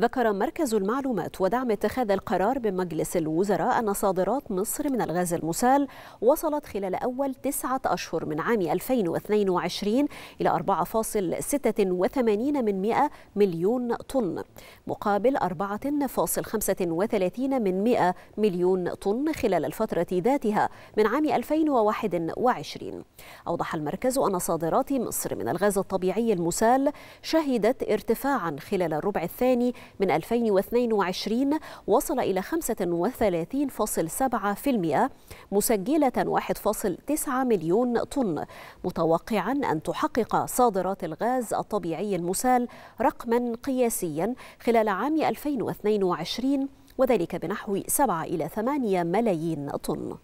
ذكر مركز المعلومات ودعم اتخاذ القرار بمجلس الوزراء أن صادرات مصر من الغاز المسال وصلت خلال أول تسعة أشهر من عام 2022 إلى 4.86 من 100 مليون طن مقابل 4.35 من 100 مليون طن خلال الفترة ذاتها من عام 2021 أوضح المركز أن صادرات مصر من الغاز الطبيعي المسال شهدت ارتفاعا خلال الربع الثاني من 2022 وصل إلى 35.7% مسجلة 1.9 مليون طن متوقعا أن تحقق صادرات الغاز الطبيعي المسال رقما قياسيا خلال عام 2022 وذلك بنحو 7 إلى 8 ملايين طن